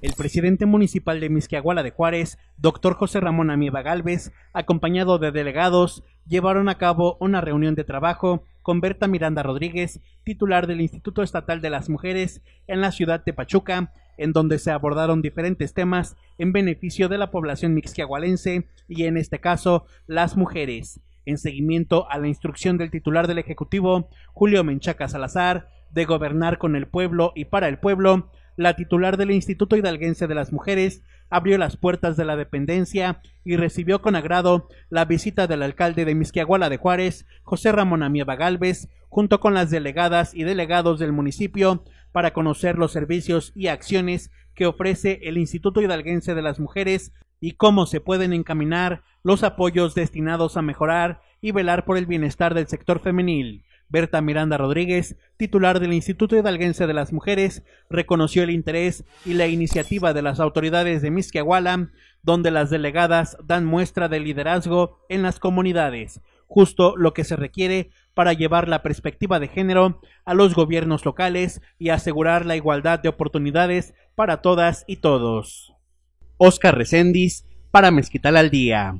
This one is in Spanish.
el presidente municipal de Misquiaguala de Juárez, doctor José Ramón Amiba Galvez, acompañado de delegados, llevaron a cabo una reunión de trabajo con Berta Miranda Rodríguez, titular del Instituto Estatal de las Mujeres en la ciudad de Pachuca, en donde se abordaron diferentes temas en beneficio de la población mixquiahualense y en este caso las mujeres. En seguimiento a la instrucción del titular del Ejecutivo, Julio Menchaca Salazar, de gobernar con el pueblo y para el pueblo, la titular del Instituto Hidalguense de las Mujeres, abrió las puertas de la dependencia y recibió con agrado la visita del alcalde de Misquiaguala de Juárez, José Ramón Amieva Galvez, junto con las delegadas y delegados del municipio, para conocer los servicios y acciones que ofrece el Instituto Hidalguense de las Mujeres y cómo se pueden encaminar los apoyos destinados a mejorar y velar por el bienestar del sector femenil. Berta Miranda Rodríguez, titular del Instituto Hidalguense de las Mujeres, reconoció el interés y la iniciativa de las autoridades de Misquiahuala, donde las delegadas dan muestra de liderazgo en las comunidades, justo lo que se requiere para llevar la perspectiva de género a los gobiernos locales y asegurar la igualdad de oportunidades para todas y todos. Oscar Recendis, para Mezquital al Día.